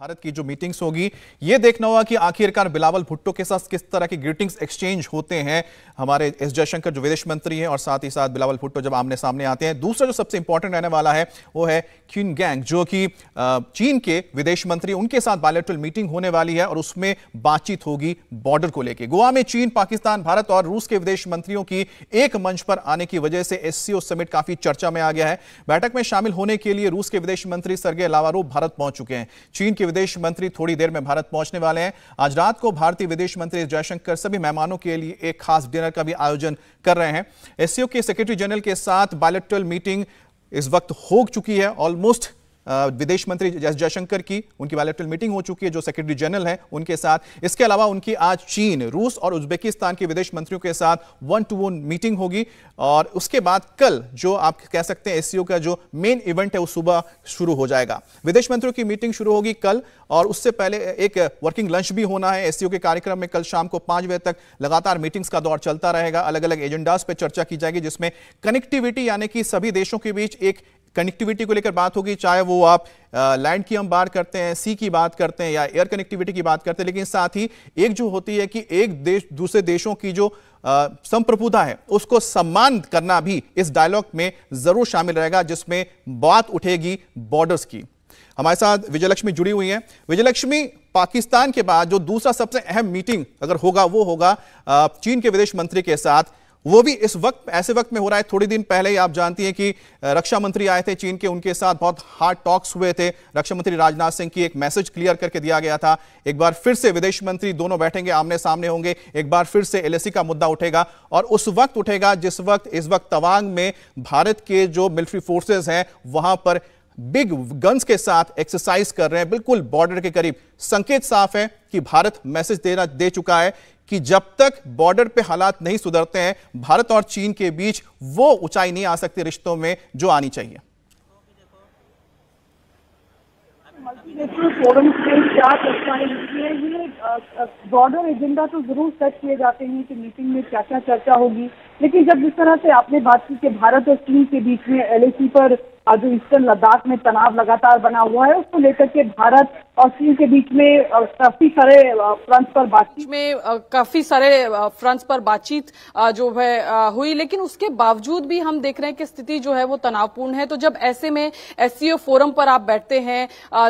भारत की जो मीटिंग्स होगी ये देखना होगा कि आखिरकार बिलावल भुट्टो के साथ किस तरह के ग्रीटिंग्स एक्सचेंज होते हैं हमारे एस जयशंकर जो विदेश मंत्री हैं और साथ ही साथ बिलावल भुट्टो जब आमने सामने आते हैं दूसरा जो सबसे इंपॉर्टेंट रहने वाला है वो है क्यून गैंग जो कि चीन के विदेश मंत्री उनके साथ बायोलेट्रल मीटिंग होने वाली है और उसमें बातचीत होगी बॉर्डर को लेकर गोवा में चीन पाकिस्तान भारत और रूस के विदेश मंत्रियों की एक मंच पर आने की वजह से एस समिट काफी चर्चा में आ गया है बैठक में शामिल होने के लिए रूस के विदेश मंत्री सरगे लावारो भारत पहुंच चुके हैं चीन के के विदेश मंत्री थोड़ी देर में भारत पहुंचने वाले हैं आज रात को भारतीय विदेश मंत्री जयशंकर सभी मेहमानों के लिए एक खास डिनर का भी आयोजन कर रहे हैं एससीओ के सेक्रेटरी जनरल के साथ बायोलेट्रल मीटिंग इस वक्त हो चुकी है ऑलमोस्ट विदेश मंत्री एस जयशंकर की उनकी बायोलेट्रल मीटिंग हो चुकी है जो सेक्रेटरी जनरल है उनके साथ इसके अलावा उनकी आज चीन रूस और उज्बेकिस्तान के विदेश मंत्रियों के साथ वन टू वन मीटिंग होगी और उसके बाद कल जो आप कह सकते हैं एस e का जो मेन इवेंट है वो सुबह शुरू हो जाएगा विदेश मंत्रियों की मीटिंग शुरू होगी कल और उससे पहले एक वर्किंग लंच भी होना है एस e के कार्यक्रम में कल शाम को पांच बजे तक लगातार मीटिंग्स का दौर चलता रहेगा अलग अलग एजेंडाज पर चर्चा की जाएगी जिसमें कनेक्टिविटी यानी कि सभी देशों के बीच एक कनेक्टिविटी को लेकर बात होगी चाहे वो आप लैंड की हम बात करते हैं सी की बात करते हैं या एयर कनेक्टिविटी की बात करते हैं लेकिन साथ ही एक जो होती है कि एक देश दूसरे देशों की जो संप्रभुता है उसको सम्मान करना भी इस डायलॉग में जरूर शामिल रहेगा जिसमें बात उठेगी बॉर्डर्स की हमारे साथ विजयलक्ष्मी जुड़ी हुई हैं विजयलक्ष्मी पाकिस्तान के बाद जो दूसरा सबसे अहम मीटिंग अगर होगा वो होगा चीन के विदेश मंत्री के साथ वो भी इस वक्त ऐसे वक्त में हो रहा है थोड़ी दिन पहले ही आप जानती हैं कि रक्षा मंत्री आए थे चीन के उनके साथ बहुत हार्ड टॉक्स हुए थे रक्षा मंत्री राजनाथ सिंह की एक मैसेज क्लियर करके दिया गया था एक बार फिर से विदेश मंत्री दोनों बैठेंगे आमने सामने होंगे एक बार फिर से एलएसी का मुद्दा उठेगा और उस वक्त उठेगा जिस वक्त इस वक्त तवांग में भारत के जो मिलिट्री फोर्सेज हैं वहां पर बिग गन्स के साथ एक्सरसाइज कर रहे हैं बिल्कुल बॉर्डर के करीब संकेत साफ है कि भारत मैसेज देना दे चुका है कि जब तक बॉर्डर पे हालात नहीं सुधरते हैं भारत और चीन के बीच वो ऊंचाई नहीं आ सकती रिश्तों में जो आनी चाहिए मल्टीनेशनल फोरम से क्या ये एजेंडा तो जरूर सेट किए जाते हैं कि मीटिंग में क्या क्या चर्चा होगी लेकिन जब जिस तरह से आपने बात की कि भारत और चीन के बीच में एलएसी पर जो ईस्टर्न लद्दाख में तनाव लगातार बना हुआ है उसको लेकर के भारत और चीन के बीच में काफी सारे फ्रंट्स पर बातचीत में काफी सारे फ्रंट्स पर बातचीत जो है हुई लेकिन उसके बावजूद भी हम देख रहे हैं कि स्थिति जो है वो तनावपूर्ण है तो जब ऐसे में एस फोरम पर आप बैठते हैं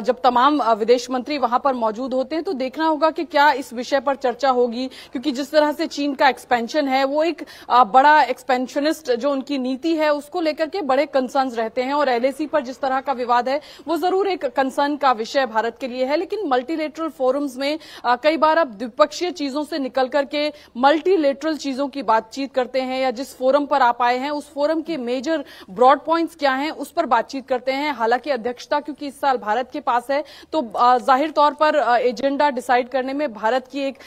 जब तमाम विदेश मंत्री वहां पर मौजूद होते हैं तो देखना होगा कि क्या इस विषय पर चर्चा होगी क्योंकि जिस तरह से चीन का एक्सपेंशन है वो एक बड़ा एक्सपेंशनिस्ट जो उनकी नीति है उसको लेकर के बड़े कंसर्न रहते हैं और एलएसी पर जिस तरह का विवाद है वो जरूर एक कंसर्न का विषय भारत के लिए है लेकिन मल्टीलेटरल फोरम्स में कई बार आप द्विपक्षीय चीजों से निकल करके मल्टीलेटरल चीजों की बातचीत करते हैं या जिस फोरम पर आप आए हैं उस फोरम के मेजर ब्रॉड पॉइंट्स क्या हैं उस पर बातचीत करते हैं हालांकि अध्यक्षता क्योंकि इस साल भारत के पास है तो जाहिर तौर पर एजेंडा डिसाइड करने में भारत की एक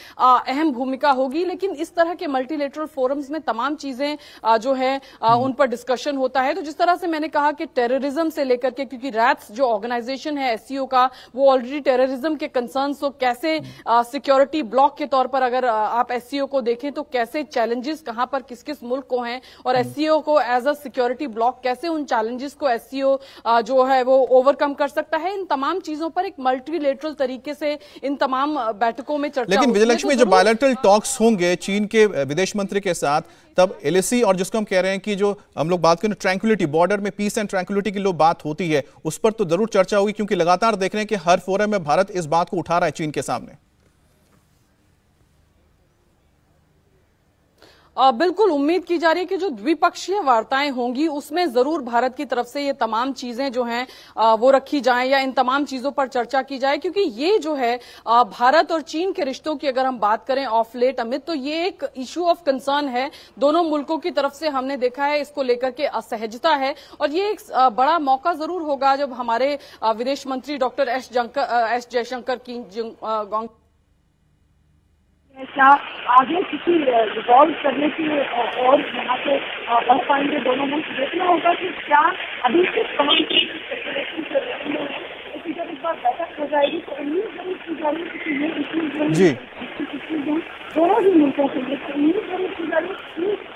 अहम भूमिका होगी लेकिन इस तरह के मल्टीलेटरल फोरम्स में तमाम चीजें जो है हम्म। उन पर डिस्कशन होता है तो जिस तरह से मैंने कहा कि टेररिज्म से लेकर के क्योंकि रैप्स जो ऑर्गेनाइजेशन है एस e का वो ऑलरेडी टेररिज्म के कंसर्न को तो कैसे सिक्योरिटी हम्म। ब्लॉक के तौर पर अगर आप एस e को देखें तो कैसे चैलेंजेस कहां पर किस किस मुल्क को हैं और एस हम्म। e को एज अ सिक्योरिटी ब्लॉक कैसे उन चैलेंजेस को एस जो है वो ओवरकम कर सकता है इन तमाम चीजों पर एक मल्टीलेटरल तरीके से इन तमाम बैठकों में चर्चा लेकिन विजयलक्ष्मी तो जब बायलैटरल टॉक्स होंगे चीन के विदेश मंत्री के साथ तब मतलब एल और जिसको हम कह रहे हैं कि जो हम लोग बात करें ट्रैंकुलिटी बॉर्डर में पीस एंड ट्रैंकुलिटी की लोग बात होती है उस पर तो जरूर चर्चा होगी क्योंकि लगातार देख रहे हैं कि हर फोरम में भारत इस बात को उठा रहा है चीन के सामने बिल्कुल उम्मीद की जा रही है कि जो द्विपक्षीय वार्ताएं होंगी उसमें जरूर भारत की तरफ से ये तमाम चीजें जो हैं वो रखी जाए या इन तमाम चीजों पर चर्चा की जाए क्योंकि ये जो है भारत और चीन के रिश्तों की अगर हम बात करें ऑफ लेट अमित तो ये एक इश्यू ऑफ कंसर्न है दोनों मुल्कों की तरफ से हमने देखा है इसको लेकर के असहजता है और ये एक बड़ा मौका जरूर होगा जब हमारे विदेश मंत्री डॉक्टर एस एस जयशंकर की क्या आगे किसी रिजॉल्व करने की और यहाँ पे बढ़ पाएंगे दोनों मुल्क देखना होगा कि क्या अभी से बैठक हो जाएगी तो उम्मीद जरूर की जा रही है कि ये इश्यूज दोनों ही मुल्कों के लिए तो उम्मीद जरूर की जा रही है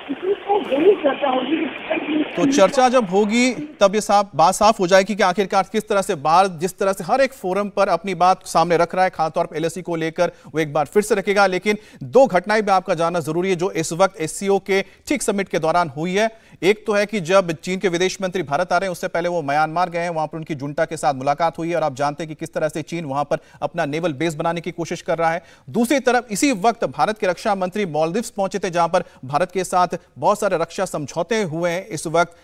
तो चर्चा जब होगी तब ये साफ बात साफ हो जाएगी कि आखिरकार किस तरह से बार जिस तरह से हर एक फोरम पर अपनी बात सामने रख रहा है खासतौर पर एलएससी e को लेकर वो एक बार फिर से रखेगा लेकिन दो घटनाएं भी आपका जानना जरूरी है जो इस वक्त एस के ठीक समिट के दौरान हुई है एक तो है कि जब चीन के विदेश मंत्री भारत आ रहे हैं उससे पहले वो म्यांमार गए हैं वहां पर उनकी जुंटा के साथ मुलाकात हुई है और आप जानते हैं कि किस तरह से चीन वहां पर अपना नेवल बेस बनाने की कोशिश कर रहा है दूसरी तरफ इसी वक्त भारत के रक्षा मंत्री मॉलदीव्स पहुंचे थे जहां पर भारत के साथ बहुत सारे रक्षा समझौते हुए हैं इस वक्त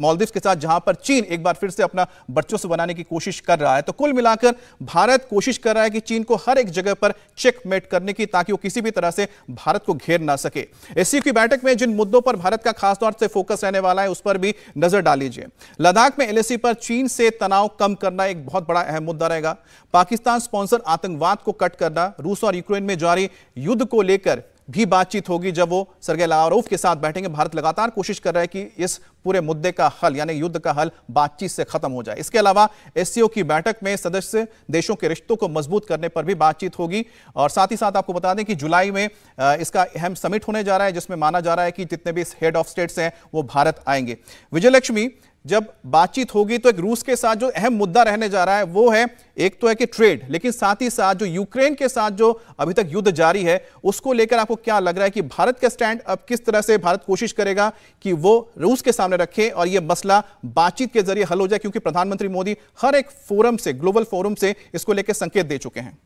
मालदीव के साथ जहां पर चीन एक बार फिर से अपना बच्चों बनाने की कोशिश कर रहा है तो कुल मिलाकर भारत कोशिश कर रहा है कि चीन को हर एक जगह पर चेकमेट करने की ताकि वो किसी भी तरह से भारत को घेर ना सके एससी की बैठक में जिन मुद्दों पर भारत का खासतौर से फोकस रहने वाला है उस पर भी नजर डालीजिए लद्दाख में एलएसी पर चीन से तनाव कम करना एक बहुत बड़ा अहम मुद्दा रहेगा पाकिस्तान स्पॉन्सर आतंकवाद को कट करना रूस और यूक्रेन में जारी युद्ध को लेकर भी बातचीत होगी जब वो सरगे लावारोफ के साथ बैठेंगे भारत लगातार कोशिश कर रहा है कि इस पूरे मुद्दे का हल यानी युद्ध का हल बातचीत से खत्म हो जाए इसके अलावा एससीओ की बैठक में सदस्य देशों के रिश्तों को मजबूत करने पर भी बातचीत होगी और साथ ही साथ आपको बता दें कि जुलाई में इसका अहम समिट होने जा रहा है जिसमें माना जा रहा है कि जितने भी हेड ऑफ स्टेट्स हैं वो भारत आएंगे विजयलक्ष्मी जब बातचीत होगी तो एक रूस के साथ जो अहम मुद्दा रहने जा रहा है वो है एक तो है कि ट्रेड लेकिन साथ ही साथ जो यूक्रेन के साथ जो अभी तक युद्ध जारी है उसको लेकर आपको क्या लग रहा है कि भारत का स्टैंड अब किस तरह से भारत कोशिश करेगा कि वो रूस के सामने रखे और ये मसला बातचीत के जरिए हल हो जाए क्योंकि प्रधानमंत्री मोदी हर एक फोरम से ग्लोबल फोरम से इसको लेकर संकेत दे चुके हैं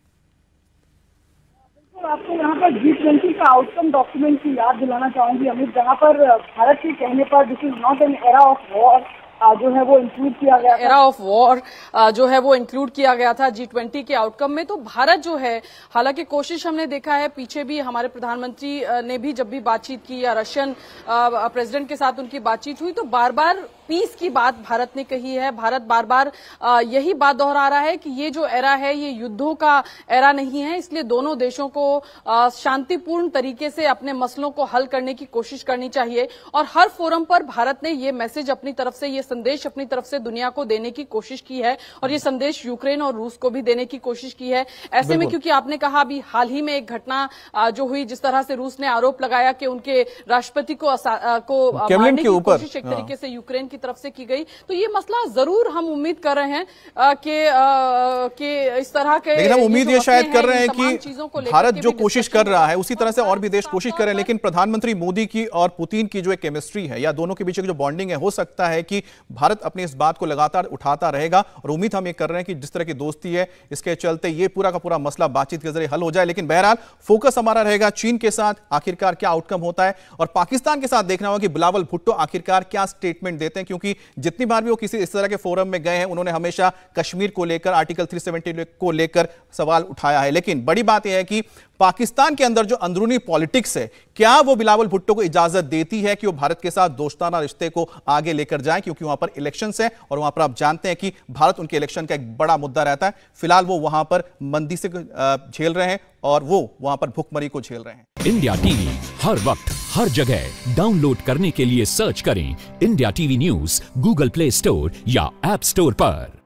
आपको यहाँ पर जी ट्वेंटी का आउटकम डॉक्यूमेंट की याद दिलाना चाहूंगी अमित जहाँ पर भारत के कहने पर this is not an era of war जो है वो इंक्लूड किया गया एरा ऑफ वॉर जो है वो इंक्लूड किया गया था जी ट्वेंटी के आउटकम में तो भारत जो है हालांकि कोशिश हमने देखा है पीछे भी हमारे प्रधानमंत्री ने भी जब भी बातचीत की या रशियन प्रेसिडेंट के साथ उनकी बातचीत हुई तो बार बार पीस की बात भारत ने कही है भारत बार बार यही बात दोहरा रहा है कि ये जो एरा है ये युद्धों का एरा नहीं है इसलिए दोनों देशों को शांतिपूर्ण तरीके से अपने मसलों को हल करने की कोशिश करनी चाहिए और हर फोरम पर भारत ने ये मैसेज अपनी तरफ से ये संदेश अपनी तरफ से दुनिया को देने की कोशिश की है और ये संदेश यूक्रेन और रूस को भी देने की कोशिश की है ऐसे में क्योंकि आपने कहा अभी हाल ही में एक घटना जो हुई जिस तरह से रूस ने आरोप लगाया कि उनके राष्ट्रपति को मारने की कोशिश एक हाँ। तरीके से यूक्रेन की तरफ से की गई तो ये मसला जरूर हम उम्मीद कर रहे हैं कि इस तरह के हम उम्मीद ये शायद कर रहे हैं कि भारत जो कोशिश कर रहा है उसी तरह से और भी देश हाँ, कोशिश हाँ, कर रहे हैं लेकिन प्रधानमंत्री मोदी की और पुतिन की जो एक केमिस्ट्री है या दोनों के बीच जो बॉन्डिंग है हो सकता है कि भारत अपने इस बात को लगातार उठाता रहेगा और उम्मीद हम ये कर रहे हैं कि जिस तरह की दोस्ती है इसके चलते ये पूरा का पूरा मसला बातचीत के जरिए हल हो जाए लेकिन बहरहाल फोकस हमारा रहेगा चीन के साथ आखिरकार क्या आउटकम होता है और पाकिस्तान के साथ देखना होगा कि बिलावल भुट्टो आखिरकार क्या स्टेटमेंट देते हैं क्योंकि जितनी बार भी वो किसी इस तरह के फोरम में गए हैं उन्होंने हमेशा कश्मीर को लेकर आर्टिकल थ्री को लेकर सवाल उठाया है लेकिन बड़ी बात यह है कि पाकिस्तान के अंदर जो अंदरूनी पॉलिटिक्स है क्या वो बिलावल भुट्टो को इजाजत देती है कि वो भारत के साथ दोस्ताना रिश्ते को आगे लेकर जाए क्योंकि वहां पर इलेक्शन है और वहां पर आप जानते हैं कि भारत उनके इलेक्शन का एक बड़ा मुद्दा रहता है फिलहाल वो वहां पर मंदी से झेल रहे हैं और वो वहां पर भुखमरी को झेल रहे हैं इंडिया टीवी हर वक्त हर जगह डाउनलोड करने के लिए सर्च करें India TV news Google Play Store या एप स्टोर पर